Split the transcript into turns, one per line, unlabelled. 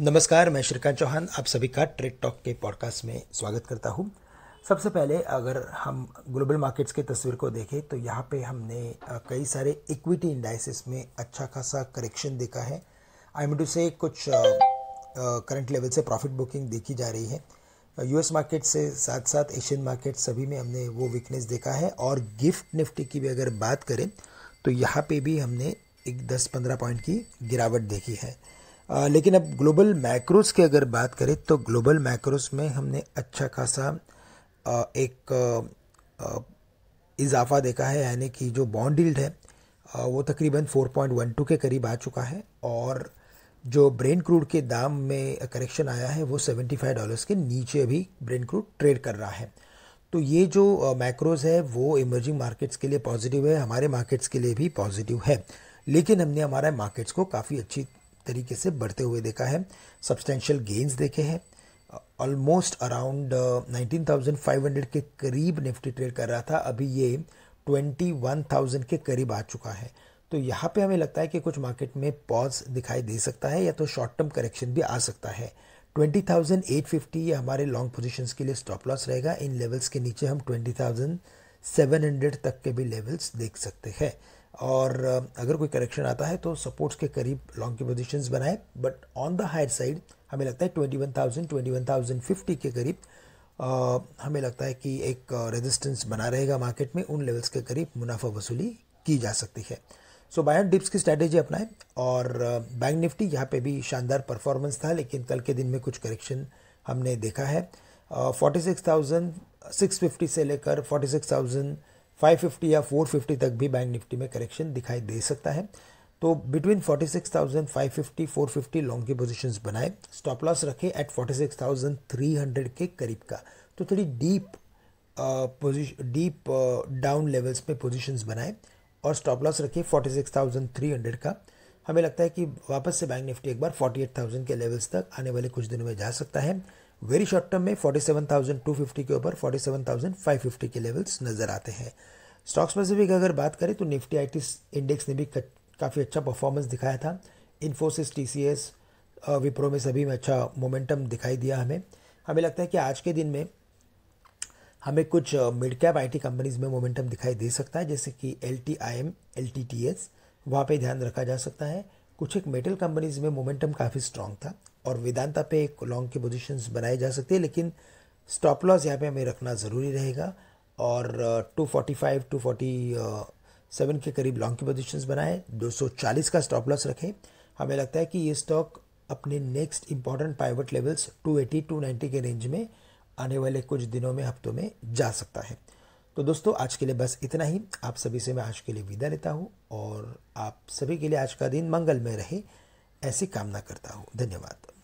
नमस्कार मैं श्रीकांत चौहान आप सभी का ट्रेड टॉक के पॉडकास्ट में स्वागत करता हूँ सबसे पहले अगर हम ग्लोबल मार्केट्स के तस्वीर को देखें तो यहाँ पे हमने कई सारे इक्विटी इंडाइसिस में अच्छा खासा करेक्शन देखा है आई से कुछ करंट लेवल से प्रॉफिट बुकिंग देखी जा रही है यूएस मार्केट से साथ साथ एशियन मार्केट सभी में हमने वो वीकनेस देखा है और गिफ्ट निफ्टी की भी अगर बात करें तो यहाँ पे भी हमने एक दस पंद्रह पॉइंट की गिरावट देखी है आ, लेकिन अब ग्लोबल मैक्रोस की अगर बात करें तो ग्लोबल मैक्रोस में हमने अच्छा खासा आ, एक इजाफा देखा है यानी कि जो बॉन्ड यील्ड है आ, वो तकरीबन 4.12 के करीब आ चुका है और जो ब्रेन क्रूड के दाम में करेक्शन आया है वो 75 डॉलर्स के नीचे भी ब्रेन क्रूड ट्रेड कर रहा है तो ये जो मैक्रोज है वो इमर्जिंग मार्केट्स के लिए पॉजिटिव है हमारे मार्केट्स के लिए भी पॉजिटिव है लेकिन हमने हमारे मार्केट्स को काफ़ी अच्छी तरीके से बढ़ते हुए देखा है सब्सटेंशियल गेंस देखे हैं ऑलमोस्ट अराउंड 19,500 के करीब निफ्टी ट्रेड कर रहा था अभी ये 21,000 के करीब आ चुका है तो यहाँ पे हमें लगता है कि कुछ मार्केट में पॉज दिखाई दे सकता है या तो शॉर्ट टर्म करेक्शन भी आ सकता है 20,850 ये हमारे लॉन्ग पोजीशंस के लिए स्टॉप लॉस रहेगा इन लेवल्स के नीचे हम 20,700 तक के भी लेवल्स देख सकते हैं और अगर कोई करेक्शन आता है तो सपोर्ट्स के करीब लॉन्ग की पोजिशन बनाए but on the higher side हमें लगता है twenty one thousand twenty one thousand fifty के करीब हमें लगता है कि एक रेजिस्टेंस बना रहेगा मार्केट में उन लेवल्स के करीब मुनाफा वसूली की जा सकती है सो बाय डिप्स की स्ट्रैटेजी अपनाएं और बैंक निफ्टी यहाँ पे भी शानदार परफॉर्मेंस था लेकिन कल के दिन में कुछ करेक्शन हमने देखा है forty six thousand six fifty से लेकर फोर्टी सिक्स थाउजेंड 550 या 450 तक भी बैंक निफ्टी में करेक्शन दिखाई दे सकता है तो बिटवीन 46,550 450 लॉन्ग की पोजीशंस बनाए स्टॉप लॉस रखें एट 46,300 के करीब का तो थोड़ी deep position deep down levels पे पोजीशंस बनाए और स्टॉप लॉस रखें 46,300 का हमें लगता है कि वापस से बैंक निफ्टी एक बार 48,000 के लेवल्स तक आने वाले कुछ दिनों में जा सकता है वेरी शॉर्ट टर्म में 47,250 के ऊपर 47,550 के लेवल्स नज़र आते हैं स्टॉक्स स्पेसिफिक अगर बात करें तो निफ्टी आई इंडेक्स ने भी काफ़ी अच्छा परफॉर्मेंस दिखाया था Infosys T C S Wipro में सभी में अच्छा मोमेंटम दिखाई दिया हमें हमें लगता है कि आज के दिन में हमें कुछ mid cap I T companies में मोमेंटम दिखाई दे सकता है जैसे कि L T I M L T T S वहाँ पर ध्यान रखा जा सकता है कुछ एक मेटल कंपनीज़ में मोमेंटम काफ़ी स्ट्रांग था और वेदांता पे एक लॉन्ग की पोजिशन बनाई जा सकती है लेकिन स्टॉप लॉस यहाँ पे हमें रखना ज़रूरी रहेगा और 245, uh, 247 के करीब लॉन्ग की पोजिशन बनाएं 240 का स्टॉप लॉस रखें हमें लगता है कि ये स्टॉक अपने नेक्स्ट इंपॉर्टेंट प्राइवेट लेवल्स 280, 290 के रेंज में आने वाले कुछ दिनों में हफ्तों में जा सकता है तो दोस्तों आज के लिए बस इतना ही आप सभी से मैं आज के लिए विदा लेता हूँ और आप सभी के लिए आज का दिन मंगलमय रहे ऐसी कामना करता हूँ धन्यवाद